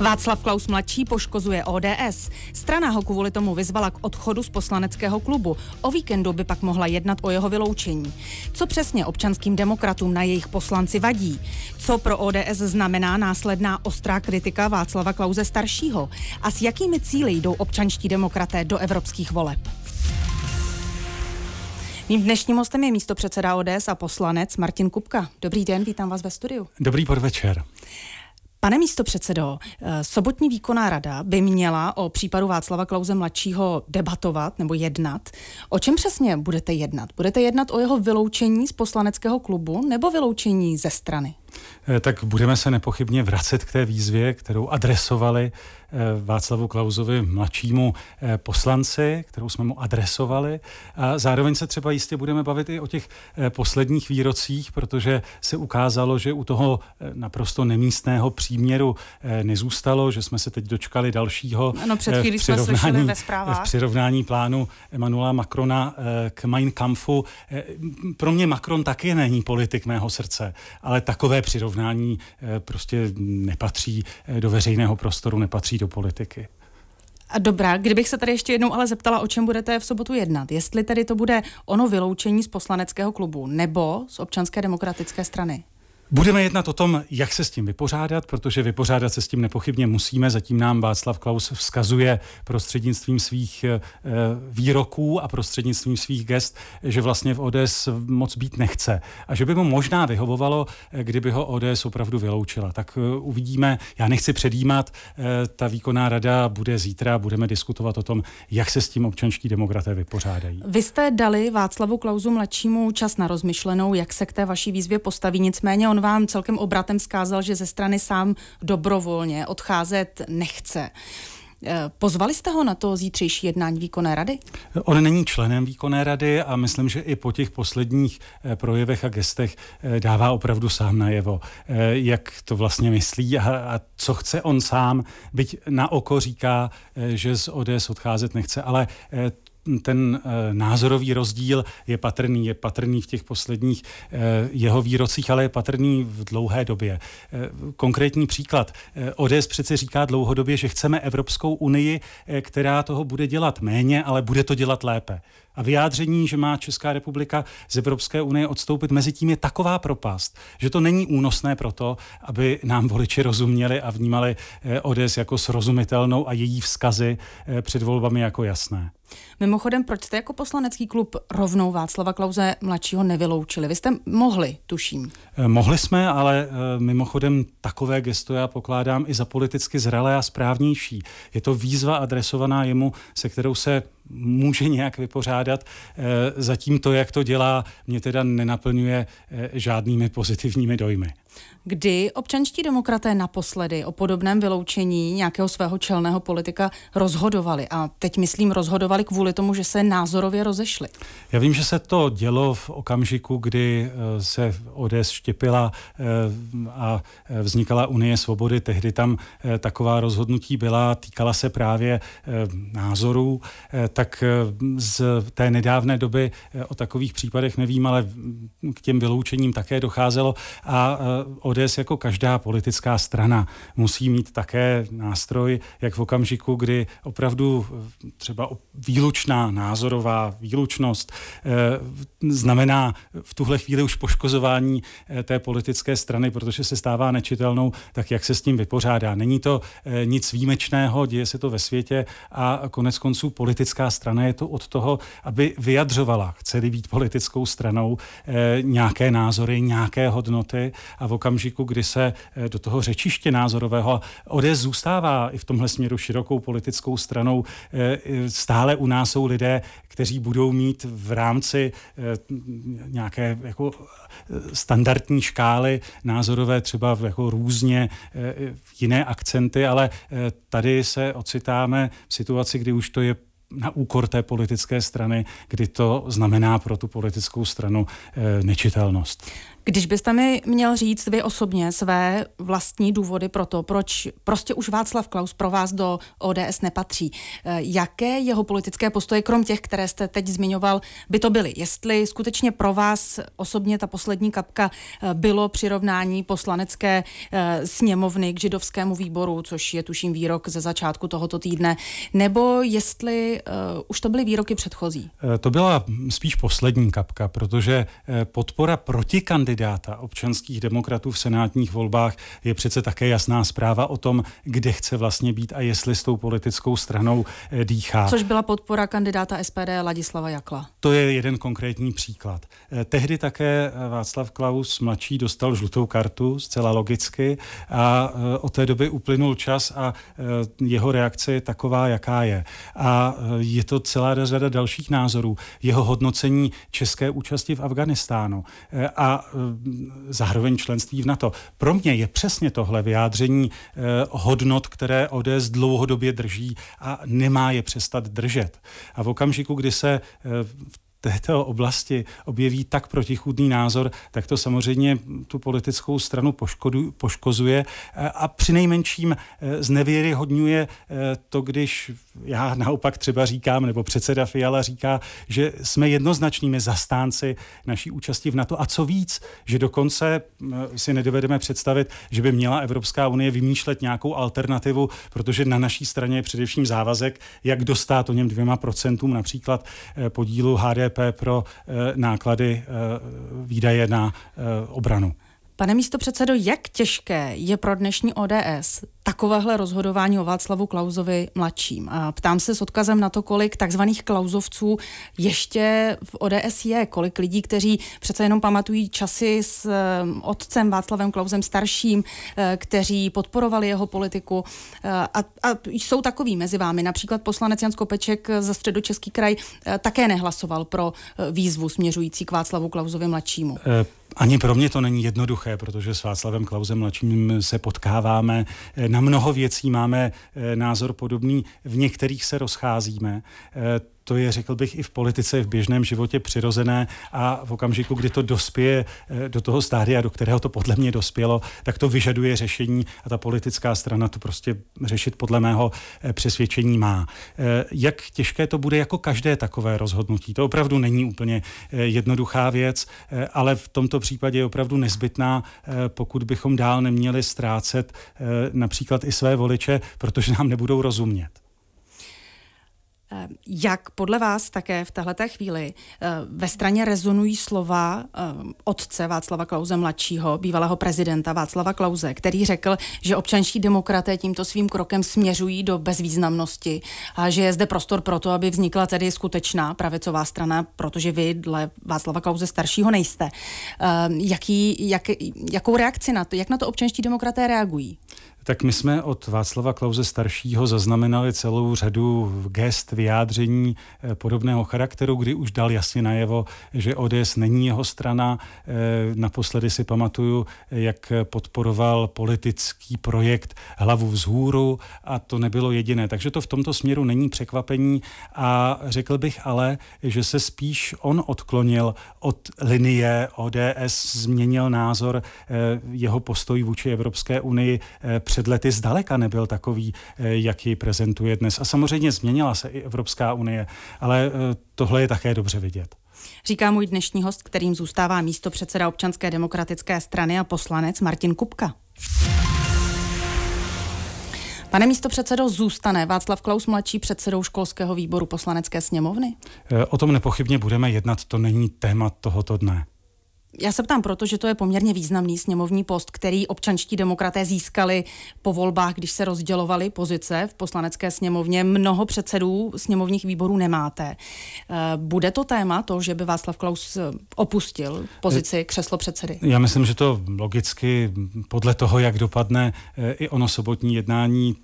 Václav Klaus mladší poškozuje ODS. Strana ho kvůli tomu vyzvala k odchodu z poslaneckého klubu. O víkendu by pak mohla jednat o jeho vyloučení. Co přesně občanským demokratům na jejich poslanci vadí? Co pro ODS znamená následná ostrá kritika Václava Klauze staršího? A s jakými cíly jdou občanští demokraté do evropských voleb? Mým dnešním hostem je místo předseda ODS a poslanec Martin Kupka. Dobrý den, vítám vás ve studiu. Dobrý podvečer. Pane místo předsedo, eh, sobotní výkonná rada by měla o případu Václava Klauze mladšího debatovat nebo jednat. O čem přesně budete jednat? Budete jednat o jeho vyloučení z poslaneckého klubu nebo vyloučení ze strany? Eh, tak budeme se nepochybně vracet k té výzvě, kterou adresovali eh, Václavu Klauzovi, mladšímu eh, poslanci, kterou jsme mu adresovali. A zároveň se třeba jistě budeme bavit i o těch posledních výrocích, protože se ukázalo, že u toho naprosto nemístného příměru nezůstalo, že jsme se teď dočkali dalšího ano, před v, přirovnání, jsme ve v přirovnání plánu Emanuela Macrona k Mein Kampfu. Pro mě Macron taky není politik mého srdce, ale takové přirovnání eh, prostě nepatří eh, do veřejného prostoru, nepatří do politiky. A dobrá, kdybych se tady ještě jednou ale zeptala, o čem budete v sobotu jednat. Jestli tedy to bude ono vyloučení z poslaneckého klubu nebo z občanské demokratické strany? Budeme jednat o tom, jak se s tím vypořádat, protože vypořádat se s tím nepochybně musíme. Zatím nám Václav Klaus vzkazuje prostřednictvím svých eh, výroků a prostřednictvím svých gest, že vlastně v ODS moc být nechce a že by mu možná vyhovovalo, eh, kdyby ho ODS opravdu vyloučila. Tak eh, uvidíme, já nechci předjímat, ta výkonná rada bude zítra, budeme diskutovat o tom, jak se s tím občanští demokraté vypořádají. Vy jste dali Václavu Klausu mladšímu čas na rozmyšlenou, jak se k té vaší výzvě postaví, nicméně on on vám celkem obratem zkázal, že ze strany sám dobrovolně odcházet nechce. Eh, pozvali jste ho na to zítřejší jednání výkonné rady? On není členem výkonné rady a myslím, že i po těch posledních eh, projevech a gestech eh, dává opravdu sám najevo, jak to vlastně myslí a, a co chce on sám. Byť na oko říká, že z ODS odcházet nechce, ale ten eh, názorový rozdíl je patrný, je patrný v těch posledních eh, jeho výrocích, ale je patrný v dlouhé době. Eh, konkrétní příklad. ODS přece říká dlouhodobě, že chceme Evropskou unii, která toho bude dělat méně, ale bude to dělat lépe. A vyjádření, že má Česká republika z Evropské unie odstoupit, mezi tím je taková propast, že to není únosné proto, aby nám voliči rozuměli a vnímali ODS jako srozumitelnou a její vzkazy před volbami jako jasné. Mimochodem, proč jste jako poslanecký klub rovnou Václava Klauze mladšího nevyloučili? Vy jste mohli, tuším. Eh, mohli jsme, ale eh, mimochodem takové gesto já pokládám i za politicky zralé a správnější. Je to výzva adresovaná jemu, se kterou se může nějak vypořádat. Eh, zatím to, jak to dělá, mě teda nenaplňuje žádnými pozitivními dojmy. Kdy občanští demokraté naposledy o podobném vyloučení nějakého svého čelného politika rozhodovali? A teď myslím rozhodovali kvůli tomu, že se názorově rozešli. Já vím, že se to dělo v okamžiku, kdy eh, se ODS štěpila eh, a eh, vznikala Unie svobody. Tehdy tam taková rozhodnutí byla, týkala se právě názorů. Tak z té nedávné doby o takových případech nevím, ale k těm vyloučením také docházelo a od ODS jako každá politická strana musí mít také nástroj, jak v okamžiku, kdy opravdu eh, třeba výlučná názorová výlučnost eh, znamená v tuhle chvíli už poškozování eh, té politické strany, protože se stává nečitelnou, tak jak se s tím vypořádá. Není to nic výjimečného, děje se to ve světě a konec konců politická strana je to od toho, aby vyjadřovala, chce být politickou stranou, nějaké názory, nějaké hodnoty a v okamžiku, okamžiku, kdy se eh, do toho řečiště názorového ODS zůstává i v tomhle směru širokou politickou stranou. Eh, eh, stále u nás jsou lidé, kteří budou mít v rámci nějaké jako standardní škály názorové třeba jako různě jiné akcenty, ale tady se ocitáme v situaci, kdy už to je na úkor té politické strany, kdy to znamená pro tu politickou stranu nečitelnost. Když byste mi měl říct vy osobně své vlastní důvody pro to, proč prostě už Václav Klaus pro vás do ODS nepatří, eh, jaké jeho politické postoje, krom těch, které jste teď zmiňoval, by to byly? Jestli skutečně pro vás osobně ta poslední kapka eh, bylo přirovnání poslanecké eh, sněmovny k židovskému výboru, což je tuším výrok ze začátku tohoto týdne, nebo jestli uh, už to byly výroky předchozí? To byla spíš poslední kapka, protože podpora proti kandidátům kandidáta občanských demokratů v senátních volbách je přece také jasná zpráva o tom, kde chce vlastně být a jestli s tou politickou stranou eh, dýchá. Což byla podpora kandidáta SPD Ladislava Jakla. To je jeden konkrétní příklad. Eh, tehdy také eh, Václav Klaus mladší dostal žlutou kartu, zcela logicky, a od té doby uplynul čas a jeho reakce je taková, jaká je. A je to celá řada dalších názorů. Jeho hodnocení české účasti v Afganistánu a zároveň členství v NATO. Pro mě je přesně tohle vyjádření eh, hodnot, které ODS dlouhodobě drží a nemá je přestat držet. A v okamžiku, kdy se eh, v této oblasti objeví tak protichůdný názor, tak to samozřejmě tu politickou stranu poškodu, poškozuje eh, a přinejmenším znevěryhodňuje to, když já naopak třeba říkám, nebo předseda Fiala říká, že jsme jednoznačnými zastánci naší účasti v NATO. A co víc, že dokonce si nedovedeme představit, že by měla Evropská unie vymýšlet nějakou alternativu, protože na naší straně je především závazek, jak dostat o něm dvěma procentům například eh, podílu HDP pro eh, náklady eh, výdaje na obranu. Pane místo předsedo, jak těžké je pro dnešní ODS takovéhle rozhodování o Václavu Klauzovi mladším. A ptám se s odkazem na to, kolik takzvaných klauzovců ještě v ODS je, kolik lidí, kteří přece jenom pamatují časy s eh, otcem Václavem Klauzem starším, eh, kteří podporovali jeho politiku eh, a, a jsou takový mezi vámi. Například poslanec Jan Skopeček ze středočeský kraj také nehlasoval pro výzvu směřující k Václavu Klauzovi mladšímu. Ani pro mě to není jednoduché, protože s Václavem Klauzem mladším se potkáváme na mnoho věcí máme eh, názor podobný, v některých se rozcházíme. Eh, to je, řekl bych, i v politice, v běžném životě přirozené a v okamžiku, kdy to dospěje eh, do toho stádia, do kterého to podle mě dospělo, tak to vyžaduje řešení a ta politická strana to prostě řešit podle mého eh, přesvědčení má. Eh, jak těžké to bude jako každé takové rozhodnutí? To opravdu není úplně jednoduchá věc, ale v tomto případě je opravdu nezbytná, pokud bychom dál neměli ztrácet například i své voliče, protože nám nebudou rozumět. Eh, jak podle vás také v této chvíli eh, ve straně rezonují slova eh, otce Václava Klauze mladšího, bývalého prezidenta Václava Klauze, který řekl, že občanští demokraté tímto svým krokem směřují do bezvýznamnosti a že je zde prostor pro to, aby vznikla tedy skutečná pravicová strana, protože vy dle Václava Klauze staršího nejste. Jaký, jak, jakou reakci na to, jak na to občanští demokraté reagují? tak my jsme od Václava Klauze staršího zaznamenali celou řadu gest, vyjádření eh, podobného charakteru, kdy už dal jasně najevo, že ODS není jeho strana. Eh, naposledy si pamatuju, jak podporoval politický projekt Hlavu vzhůru a to nebylo jediné. Takže to v tomto směru není překvapení a řekl bych ale, že se spíš on odklonil od linie ODS, změnil názor eh, jeho postoj vůči Evropské unii před lety zdaleka nebyl takový, eh, jak ji prezentuje dnes. A samozřejmě změnila se i Evropská unie, ale eh, tohle je také dobře vidět. Říká můj dnešní host, kterým zůstává místo předseda občanské demokratické strany a poslanec Martin Kupka. Pane místo předsedo, zůstane Václav Klaus mladší předsedou školského výboru poslanecké sněmovny? Eh, o tom nepochybně budeme jednat, to není téma tohoto dne já se ptám proto, že to je poměrně významný sněmovní post, který občanští demokraté získali po volbách, když se rozdělovaly pozice v poslanecké sněmovně. Mnoho předsedů sněmovních výborů nemáte. Eh, bude to téma to, že by Václav Klaus eh, opustil pozici křeslo předsedy? Já myslím, že to logicky podle toho, jak dopadne eh, i ono sobotní jednání,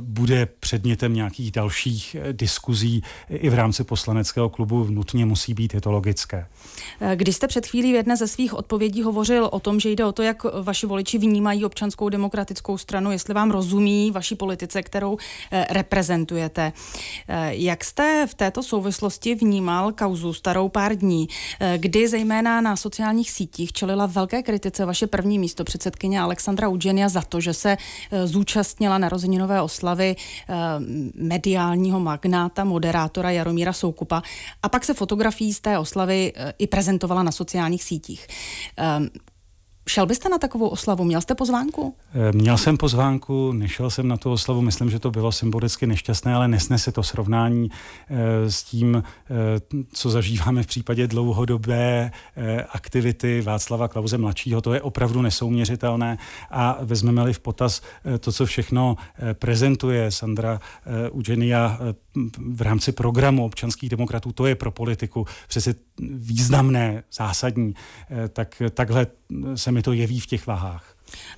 bude předmětem nějakých dalších diskuzí i v rámci poslaneckého klubu. Nutně musí být, je to logické. Když jste před chvílí jedné ze svých odpovědí hovořil o tom, že jde o to, jak vaši voliči vnímají občanskou demokratickou stranu, jestli vám rozumí vaší politice, kterou eh, reprezentujete. Eh, jak jste v této souvislosti vnímal kauzu starou pár dní, eh, kdy zejména na sociálních sítích čelila velké kritice vaše první místo předsedkyně Alexandra Udženia za to, že se zúčastnila narozeninové oslavy mediálního magnáta, moderátora Jaromíra Soukupa a pak se fotografií z té oslavy i prezentovala na sociálních sociálních sítích. Um, Šel byste na takovou oslavu? Měl jste pozvánku? Eh, měl jsem pozvánku, nešel jsem na tu oslavu. Myslím, že to bylo symbolicky nešťastné, ale nesnese to srovnání eh, s tím, eh, co zažíváme v případě dlouhodobé aktivity Václava Klauze mladšího. To je opravdu nesouměřitelné a vezmeme-li v potaz to, co všechno prezentuje Sandra Udženia v rámci programu občanských demokratů, to je pro politiku přece významné, zásadní, eh, tak takhle se mi to jeví v těch vahách.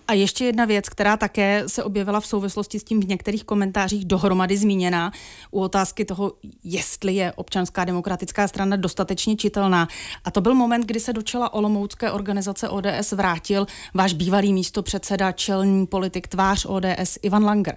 A ještě jedna věc, která také se objevila v souvislosti s tím v některých komentářích dohromady zmíněná u otázky toho, jestli je občanská demokratická strana dostatečně čitelná. A to byl moment, kdy se do čela Olomoucké organizace ODS vrátil váš bývalý místo předseda, čelní politik, tvář ODS Ivan Langer.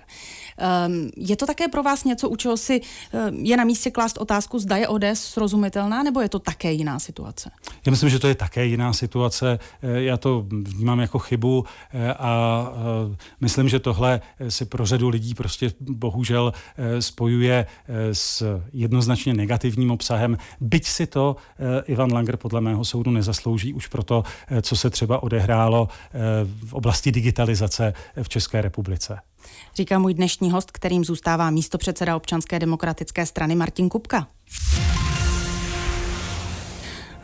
Ehm, je to také pro vás něco, u čeho si ehm, je na místě klást otázku, zda je ODS srozumitelná, nebo je to také jiná situace? Já myslím, že to je také jiná situace. Eh, já to vnímám jako chybu eh, a eh, myslím, že tohle si pro řadu lidí prostě bohužel spojuje s jednoznačně negativním obsahem. Byť si to Ivan Langer podle mého soudu nezaslouží už proto, co se třeba odehrálo v oblasti digitalizace v České republice říká můj dnešní host, kterým zůstává místopředseda občanské demokratické strany Martin Kupka.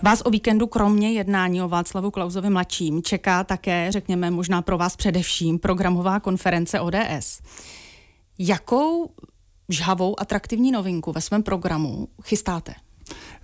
Vás o víkendu kromě jednání o Václavu Klauzovi mladším čeká také, řekněme možná pro vás především, programová konference ODS. Jakou žhavou atraktivní novinku ve svém programu chystáte?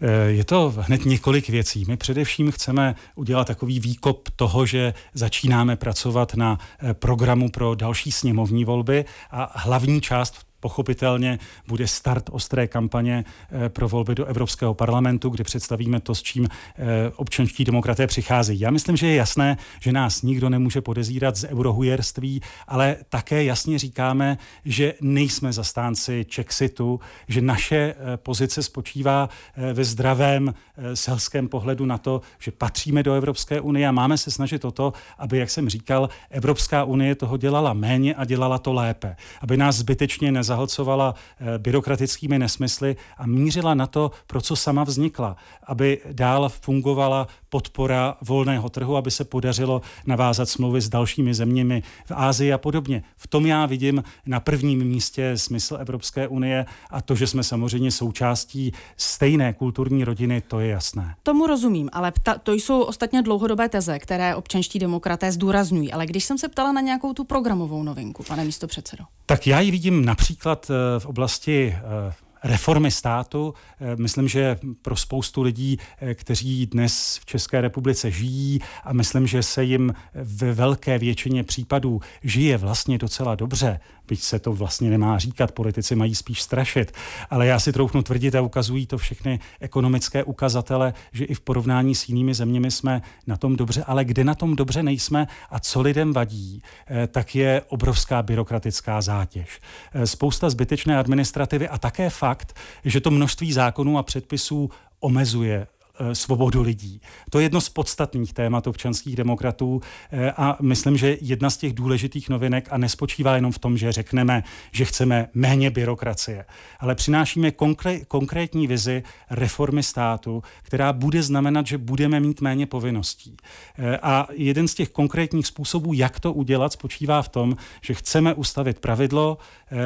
Eh, je to hned několik věcí. My především chceme udělat takový výkop toho, že začínáme pracovat na eh, programu pro další sněmovní volby a hlavní část pochopitelně bude start ostré kampaně eh, pro volby do Evropského parlamentu, kde představíme to, s čím eh, občanští demokraté přicházejí. Já myslím, že je jasné, že nás nikdo nemůže podezírat z eurohujerství, ale také jasně říkáme, že nejsme zastánci Čexitu, že naše eh, pozice spočívá ve zdravém selském pohledu na to, že patříme do Evropské unie a máme se snažit o to, aby, jak jsem říkal, Evropská unie toho dělala méně a dělala to lépe. Aby nás zbytečně nez zahlcovala eh, byrokratickými nesmysly a mířila na to, pro co sama vznikla, aby dál fungovala podpora volného trhu, aby se podařilo navázat smlouvy s dalšími zeměmi v Ázii a podobně. V tom já vidím na prvním místě smysl Evropské unie a to, že jsme samozřejmě součástí stejné kulturní rodiny, to je jasné. Tomu rozumím, ale pta- to jsou ostatně dlouhodobé teze, které občanští demokraté zdůrazňují. Ale když jsem se ptala na nějakou tu programovou novinku, pane místo předsedo. Tak já ji vidím například příklad eh, v oblasti eh, reformy státu. Eh, myslím, že pro spoustu lidí, kteří dnes v České republice žijí a myslím, že se jim ve velké většině případů žije vlastně docela dobře, byť se to vlastně nemá říkat, politici mají spíš strašit. Ale já si troufnu tvrdit a ukazují to všechny ekonomické ukazatele, že i v porovnání s jinými zeměmi jsme na tom dobře, ale kde na tom dobře nejsme a co lidem vadí, eh, tak je obrovská byrokratická zátěž. Eh, spousta zbytečné administrativy a také fakt, že to množství zákonů a předpisů omezuje Eh, svobodu lidí. To je jedno z podstatných témat občanských demokratů eh, a myslím, že jedna z těch důležitých novinek a nespočívá jenom v tom, že řekneme, že chceme méně byrokracie, ale přinášíme konkré- konkrétní vizi reformy státu, která bude znamenat, že budeme mít méně povinností. Eh, a jeden z těch konkrétních způsobů, jak to udělat, spočívá v tom, že chceme ustavit pravidlo,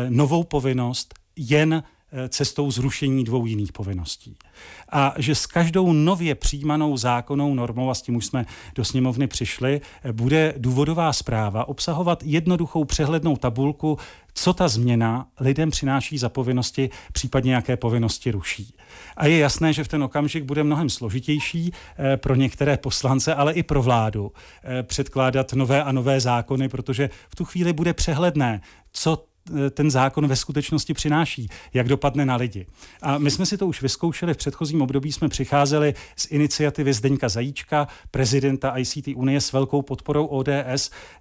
novou povinnost jen Eh, cestou zrušení dvou jiných povinností. A že s každou nově přijímanou zákonnou normou, a s tím už jsme do sněmovny přišli, eh, bude důvodová zpráva obsahovat jednoduchou přehlednou tabulku, co ta změna lidem přináší za povinnosti, případně jaké povinnosti ruší. A je jasné, že v ten okamžik bude mnohem složitější eh, pro některé poslance, ale i pro vládu předkládat nové a nové zákony, protože v tu chvíli bude přehledné, co Eh, ten zákon ve skutečnosti přináší, jak dopadne na lidi. A my jsme si to už vyzkoušeli v předchozím období, jsme přicházeli z iniciativy Zdeňka Zajíčka, prezidenta ICT Unie s velkou podporou ODS,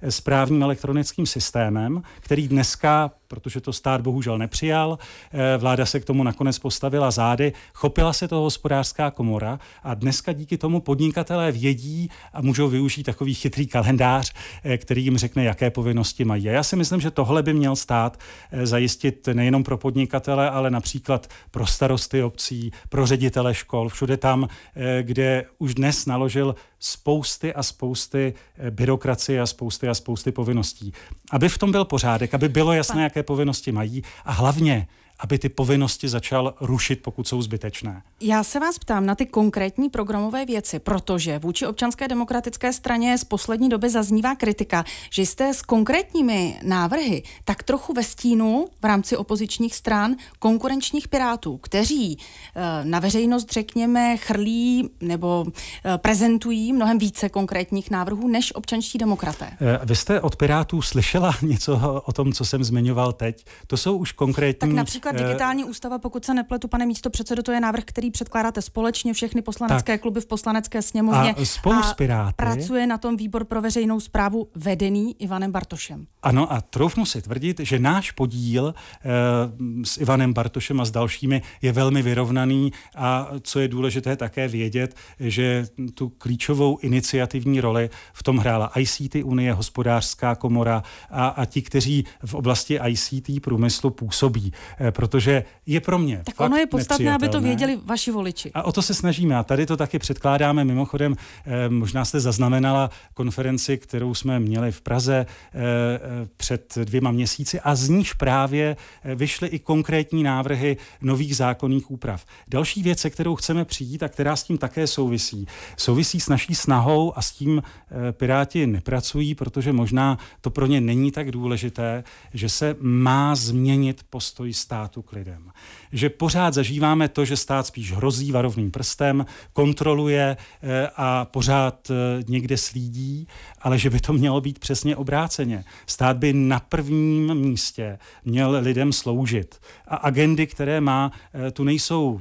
eh, s právním elektronickým systémem, který dneska protože to stát bohužel nepřijal. Eh, vláda se k tomu nakonec postavila zády, chopila se toho hospodářská komora a dneska díky tomu podnikatelé vědí a můžou využít takový chytrý kalendář, který jim řekne, jaké povinnosti mají. A já si myslím, že tohle by měl stát stát eh, zajistit nejenom pro podnikatele, ale například pro starosty obcí, pro ředitele škol, všude tam, eh, kde už dnes naložil spousty a spousty eh, byrokracie a spousty a spousty povinností. Aby v tom byl pořádek, aby bylo jasné, jaké povinnosti mají a hlavně, aby ty povinnosti začal rušit, pokud jsou zbytečné. Já se vás ptám na ty konkrétní programové věci, protože vůči občanské demokratické straně z poslední doby zaznívá kritika, že jste s konkrétními návrhy tak trochu ve stínu v rámci opozičních stran konkurenčních pirátů, kteří eh, na veřejnost, řekněme, chrlí nebo eh, prezentují mnohem více konkrétních návrhů než občanští demokraté. Eh, vy jste od pirátů slyšela něco o tom, co jsem zmiňoval teď? To jsou už konkrétní... Tak například Evropská eh, digitální ústava, pokud se nepletu, pane místo předsedo, to je návrh, který předkládáte společně všechny poslanecké tak. kluby v poslanecké sněmovně. A spolu s Piráty. Pracuje na tom výbor pro veřejnou zprávu vedený Ivanem Bartošem. Ano a troufnu si tvrdit, že náš podíl e, s Ivanem Bartošem a s dalšími je velmi vyrovnaný a co je důležité také vědět, že tu klíčovou iniciativní roli v tom hrála ICT Unie, hospodářská komora a, a ti, kteří v oblasti ICT průmyslu působí. Eh, protože je pro mě. Tak ono je podstatné, aby to věděli vaši voliči. A o to se snažíme. A tady to taky předkládáme. Mimochodem, eh, možná jste zaznamenala konferenci, kterou jsme měli v Praze eh, eh před dvěma měsíci a z níž právě eh, vyšly i konkrétní návrhy nových zákonných úprav. Další věc, se kterou chceme přijít a která s tím také souvisí, souvisí s naší snahou a s tím eh, Piráti nepracují, protože možná to pro ně není tak důležité, že se má změnit postoj státu státu k lidem. Že pořád zažíváme to, že stát spíš hrozí varovným prstem, kontroluje eh, a pořád eh, někde slídí, ale že by to mělo být přesně obráceně. Stát by na prvním místě měl lidem sloužit. A agendy, které má, eh, tu nejsou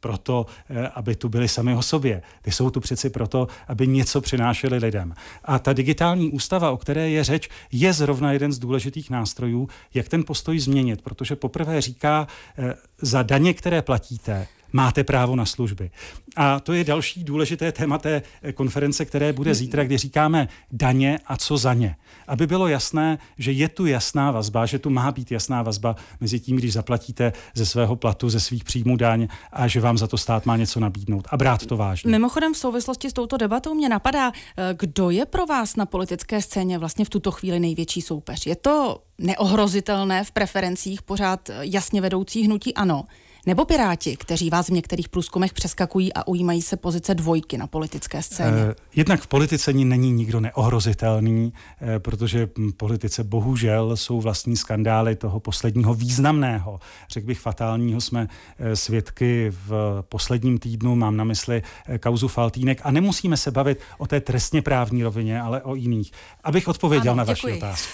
proto, eh, aby tu byli sami o sobě. Ty jsou tu přeci proto, aby něco přinášeli lidem. A ta digitální ústava, o které je řeč, je zrovna jeden z důležitých nástrojů, jak ten postoj změnit, protože poprvé říká, eh, za daně, které platíte, máte právo na služby. A to je další důležité téma té eh, konference, které bude zítra, kdy říkáme daně a co za ně. Aby bylo jasné, že je tu jasná vazba, že tu má být jasná vazba mezi tím, když zaplatíte ze svého platu, ze svých příjmů daň a že vám za to stát má něco nabídnout a brát to vážně. Mimochodem v souvislosti s touto debatou mě napadá, eh, kdo je pro vás na politické scéně vlastně v tuto chvíli největší soupeř. Je to neohrozitelné v preferencích pořád eh, jasně vedoucí hnutí ano, nebo Piráti, kteří vás v některých průzkumech přeskakují a ujímají se pozice dvojky na politické scéně? Eh, jednak v politice není nikdo neohrozitelný, eh, protože politice bohužel jsou vlastní skandály toho posledního významného, řekl bych fatálního, jsme eh, svědky v posledním týdnu, mám na mysli kauzu Faltínek a nemusíme se bavit o té trestně právní rovině, ale o jiných. Abych odpověděl ano, na vaši otázku.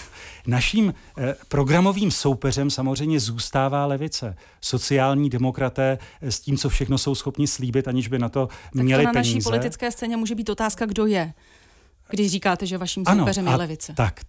Naším eh, programovým soupeřem samozřejmě zůstává levice. Sociální demokraté eh, s tím, co všechno jsou schopni slíbit, aniž by na to tak měli to na peníze. na naší politické scéně může být otázka, kdo je když říkáte, že vaším soupeřem ano, je levice. Tak,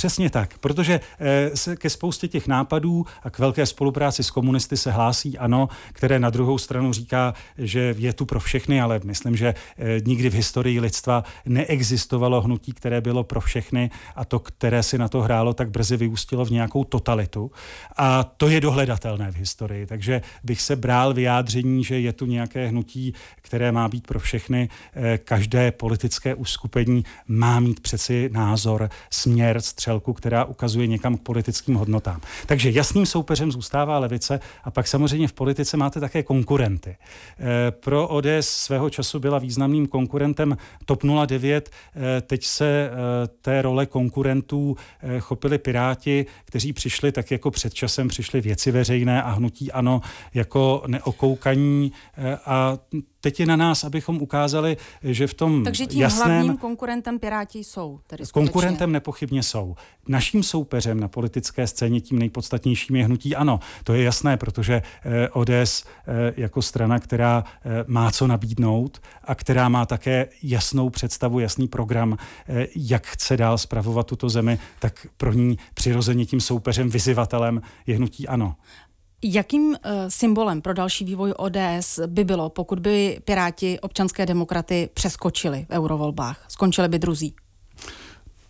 Přesně tak, protože eh, se ke spoustě těch nápadů a k velké spolupráci s komunisty se hlásí ANO, které na druhou stranu říká, že je tu pro všechny, ale myslím, že eh, nikdy v historii lidstva neexistovalo hnutí, které bylo pro všechny a to, které si na to hrálo, tak brzy vyústilo v nějakou totalitu. A to je dohledatelné v historii, takže bych se brál vyjádření, že je tu nějaké hnutí, které má být pro všechny. Eh, každé politické uskupení má mít přeci názor, směr, střed střelku, která ukazuje někam k politickým hodnotám. Takže jasným soupeřem zůstává levice a pak samozřejmě v politice máte také konkurenty. Eh, pro ODS svého času byla významným konkurentem TOP 09, eh, teď se eh, té role konkurentů chopili Piráti, kteří přišli tak jako před časem přišli věci veřejné a hnutí ano jako neokoukaní a teď je na nás, abychom ukázali, že v tom Takže tím jasném... hlavním konkurentem Piráti jsou. Tedy konkurentem nepochybně jsou. Naším soupeřem na politické scéně tím nejpodstatnějším je hnutí ANO. To je jasné, protože eh, ODS eh, jako strana, která eh, má co nabídnout a která má také jasnou představu, jasný program, jak chce dál spravovat tuto zemi, tak pro ní přirozeně tím soupeřem, vyzivatelem je hnutí ANO. Jakým eh, symbolem pro další vývoj ODS by bylo, pokud by Piráti občanské demokraty přeskočili v eurovolbách, skončili by druzí?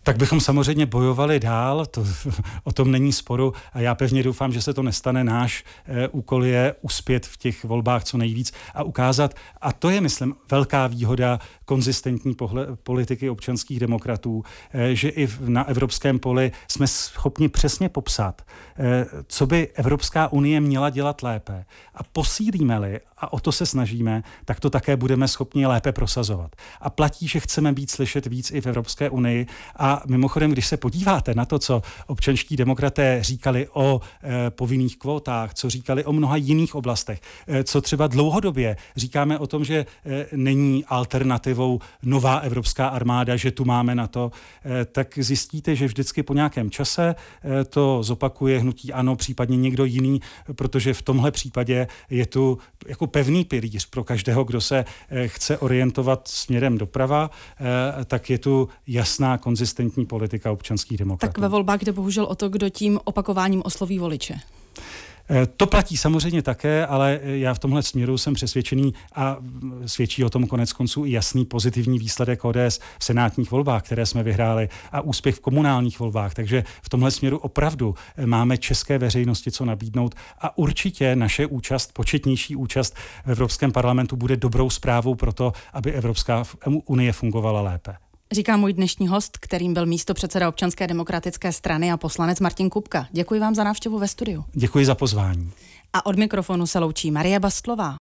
tak bychom samozřejmě bojovali dál, to, o tom není sporu a já pevně doufám, že se to nestane. Náš e, úkol je uspět v těch volbách co nejvíc a ukázat, a to je, myslím, velká výhoda konzistentní pohle, politiky občanských demokratů, e, že i v, na evropském poli jsme schopni přesně popsat, e, co by Evropská unie měla dělat lépe. A posílíme-li, a o to se snažíme, tak to také budeme schopni lépe prosazovat. A platí, že chceme být slyšet víc i v Evropské unii a a mimochodem, když se podíváte na to, co občanští demokraté říkali o e, povinných kvótách, co říkali o mnoha jiných oblastech, e, co třeba dlouhodobě říkáme o tom, že e, není alternativou nová evropská armáda, že tu máme na to, e, tak zjistíte, že vždycky po nějakém čase e, to zopakuje hnutí ano, případně někdo jiný, protože v tomhle případě je tu jako pevný pilíř pro každého, kdo se e, chce orientovat směrem doprava, e, tak je tu jasná konzistence konzistentní politika občanských demokratů. Tak ve volbách jde bohužel o to, kdo tím opakováním osloví voliče. Eh, to platí samozřejmě také, ale eh, já v tomhle směru jsem přesvědčený a mm, svědčí o tom konec konců i jasný pozitivní výsledek ODS v senátních volbách, které jsme vyhráli a úspěch v komunálních volbách. Takže v tomhle směru opravdu eh, máme české veřejnosti co nabídnout a určitě naše účast, početnější účast v Evropském parlamentu bude dobrou zprávou pro to, aby Evropská unie fungovala lépe. Říká můj dnešní host, kterým byl místo předseda občanské demokratické strany a poslanec Martin Kupka. Děkuji vám za návštěvu ve studiu. Děkuji za pozvání. A od mikrofonu se loučí Marie Bastlová.